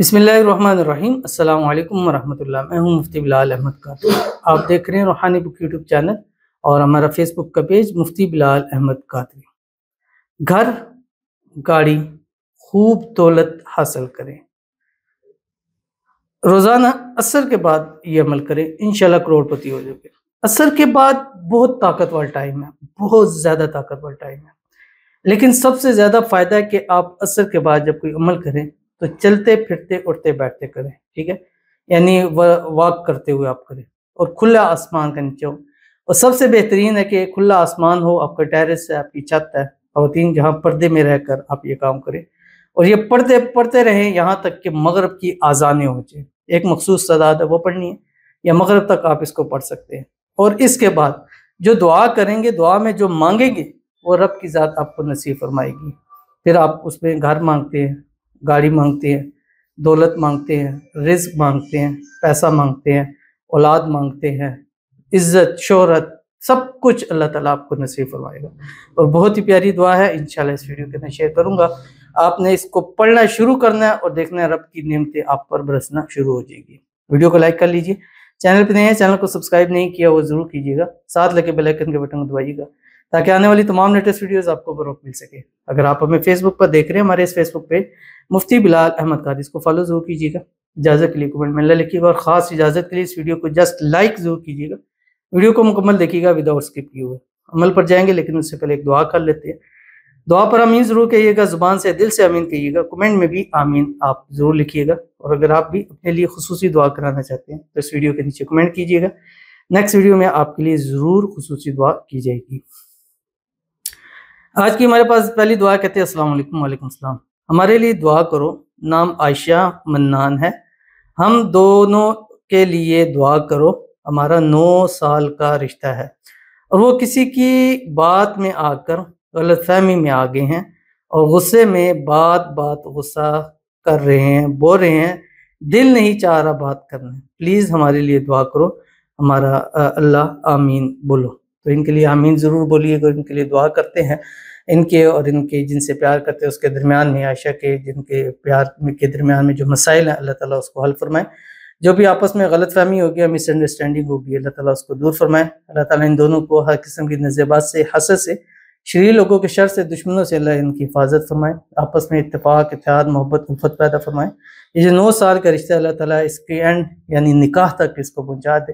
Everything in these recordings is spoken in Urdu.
بسم اللہ الرحمن الرحیم السلام علیکم ورحمت اللہ میں ہوں مفتی بلال احمد کا آپ دیکھ رہے ہیں روحانی بک یوٹیوب چینل اور ہمارا فیس بک کا پیج مفتی بلال احمد کاتری گھر گاڑی خوب دولت حاصل کریں روزانہ اثر کے بعد یہ عمل کریں انشاءاللہ کروڑ پتی ہو جائے اثر کے بعد بہت طاقت ٹائم ہے بہت زیادہ طاقت ٹائم ہے لیکن سب سے زیادہ فائدہ ہے کہ آپ اثر کے بعد جب کوئی عمل کریں تو چلتے پھرتے اٹھتے بیٹھتے کریں ٹھیک ہے یعنی واک کرتے ہوئے آپ کریں اور کھلا آسمان کا نیچے ہو اور سب سے بہترین ہے کہ کھلا آسمان ہو آپ کا ٹیرس ہے آپ کی چھت ہے خواتین جہاں پردے میں رہ کر آپ یہ کام کریں اور یہ پردے پڑھتے رہیں یہاں تک کہ مغرب کی آزانیں ہو جائیں ایک مخصوص سداد ہے وہ پڑھنی ہے یا مغرب تک آپ اس کو پڑھ سکتے ہیں اور اس کے بعد جو دعا کریں گے دعا میں جو مانگیں گے وہ رب کی ذات آپ کو نصیب فرمائے گی پھر آپ اس میں گھر مانگتے ہیں گاڑی مانگتے ہیں دولت مانگتے ہیں رزق مانگتے ہیں پیسہ مانگتے ہیں اولاد مانگتے ہیں عزت شہرت سب کچھ اللہ تعالیٰ آپ کو نصیب فرمائے گا اور بہت ہی پیاری دعا ہے انشاءاللہ اس ویڈیو کے میں شیئر کروں گا آپ نے اس کو پڑھنا شروع کرنا ہے اور دیکھنا ہے رب کی نعمتیں آپ پر برسنا شروع ہو جائے گی ویڈیو کو لائک کر لیجئے چینل پہ نہیں ہے چینل کو سبسکرائب نہیں کیا وہ ضرور کیجئے گا ساتھ لگے بیل کے بٹن دبائیے گا تاکہ آنے والی تمام لیٹسٹ ویڈیوز آپ کو بروک مل سکے اگر آپ ہمیں فیس بک پر دیکھ رہے ہیں ہمارے اس Facebook page Mufti Bilal Ahmad Qadi اس کو فالو ضرور کیجیے گا اجازت کے لیے کمنٹ میں اللہ لکھیے گا اور خاص اجازت کے لیے اس ویڈیو کو جسٹ لائک ضرور کیجیے گا ویڈیو کو مکمل دیکھیے گا ود آؤٹ اسکپ کی ہوئے عمل پر جائیں گے لیکن اس سے پہلے ایک دعا کر لیتے ہیں دعا پر امین ضرور کہیے گا زبان سے دل سے امین کہیے گا کمنٹ میں بھی آمین آپ ضرور لکھیے گا اور اگر آپ بھی اپنے لیے خصوصی دعا کرانا چاہتے ہیں تو اس ویڈیو کے نیچے کمنٹ کیجیے گا نیکسٹ ویڈیو میں آپ کے لیے ضرور خصوصی دعا کی جائے گی آج کی ہمارے پاس پہلی دعا کہتے ہیں السلام علیکم وعلیکم السلام ہمارے لیے دعا کرو نام عائشہ منان ہے ہم دونوں کے لیے دعا کرو ہمارا نو سال کا رشتہ ہے اور وہ کسی کی بات میں آ کر غلط فہمی میں آ گئے ہیں اور غصے میں بات بات غصہ کر رہے ہیں بول رہے ہیں دل نہیں چاہ رہا بات کرنا پلیز ہمارے لیے دعا کرو ہمارا اللہ آمین بولو تو ان کے لیے آمین ضرور بولیے گا ان کے لیے دعا کرتے ہیں ان کے اور ان کے جن سے پیار کرتے ہیں اس کے درمیان میں عائشہ کے جن کے پیار کے درمیان میں جو مسائل ہیں اللہ تعالیٰ اس کو حل فرمائیں جو بھی آپس میں غلط فہمی ہو گیا مس انڈرسٹینڈنگ ہوگی اللہ تعالیٰ اس کو دور فرمائیں اللہ تعالیٰ ان دونوں کو ہر قسم کی نظیبات سے حسد سے شریع لوگوں کے شر سے دشمنوں سے اللہ ان کی حفاظت فرمائے آپس میں اتفاق اتحاد محبت الفت پیدا فرمائیں یہ جو نو سال کا رشتہ اللہ تعالیٰ اس کے اینڈ یعنی نکاح تک اس کو پہنچا دے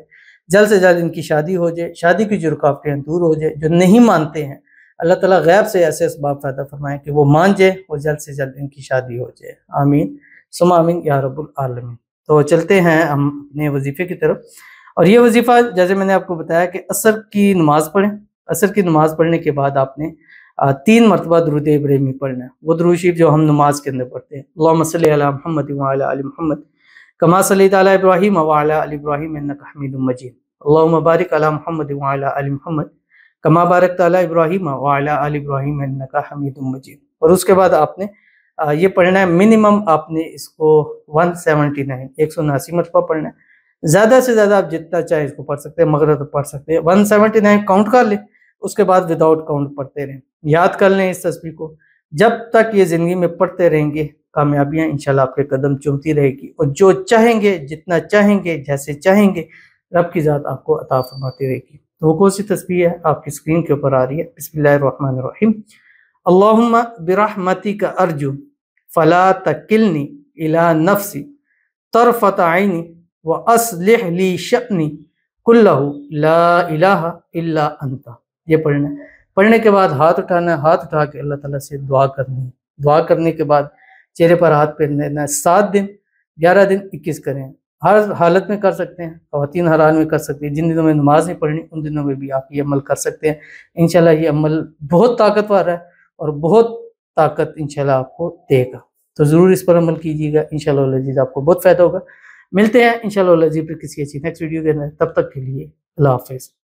جلد سے جلد ان کی شادی ہو جائے شادی کی جو رکاوٹیں دور ہو جائے جو نہیں مانتے ہیں اللہ تعالیٰ غیب سے ایسے اسباب فائدہ فرمائیں کہ وہ مان جائے اور جلد سے جلد ان کی شادی ہو جائے آمین سم آمین یا رب العالمین تو چلتے ہیں ہم اپنے وظیفے کی طرف اور یہ وظیفہ جیسے میں نے آپ کو بتایا کہ عصر کی نماز پڑھیں عصر کی نماز پڑھنے کے بعد آپ نے تین مرتبہ درود ابراہیمی پڑھنا ہے وہ درود شریف جو ہم نماز کے اندر پڑھتے ہیں علامہ مسل علی محمد علی محمد کما صلی علیہ ابراہیم و علیہ حمید مجید بارک علی محمد علی محمد کما بارک ابراہیم ابراہیم انکا حمید مجید اور اس کے بعد آپ نے یہ پڑھنا ہے منیمم آپ نے اس کو ون سیونٹی نائن ایک سو اُناسی مرتبہ پڑھنا ہے زیادہ سے زیادہ آپ جتنا چاہے اس کو پڑھ سکتے ہیں تو پڑھ سکتے ون سیونٹی نائن کاؤنٹ کر لیں اس کے بعد وداؤٹ کاؤنٹ پڑھتے رہیں یاد کر لیں اس تصویر کو جب تک یہ زندگی میں پڑھتے رہیں گے کامیابیاں انشاءاللہ آپ کے قدم چمتی رہے گی اور جو چاہیں گے جتنا چاہیں گے جیسے چاہیں گے رب کی ذات آپ کو عطا فرماتی رہے گی تو وہ کون سی تصویر آپ کی اسکرین کے اوپر آ رہی ہے بسم اللہ الرحمن الرحیم اللہم برحمتی کا ارجو فلا تکلنی الى نفسی طرفت عینی واصلح لی شپنی کلہو لا الہ الا انت یہ پڑھنا ہے پڑھنے کے بعد ہاتھ اٹھانا ہے ہاتھ اٹھا کے اللہ تعالیٰ سے دعا کرنی ہے دعا کرنے کے بعد چہرے پر ہاتھ لینا ہے سات دن گیارہ دن اکیس کریں ہر حالت میں کر سکتے ہیں خواتین ہر حال میں کر سکتے ہیں جن دنوں میں نماز نہیں پڑھنی ان دنوں میں بھی آپ یہ عمل کر سکتے ہیں ان شاء اللہ یہ عمل بہت طاقتور ہے اور بہت طاقت ان شاء اللہ آپ کو دے گا تو ضرور اس پر عمل کیجیے گا ان شاء اللہ لہٰجی آپ کو بہت فائدہ ہوگا ملتے ہیں ان شاء اللہ علیہ پھر کسی اچھی نیکسٹ ویڈیو کے اندر تب تک کے لیے اللہ حافظ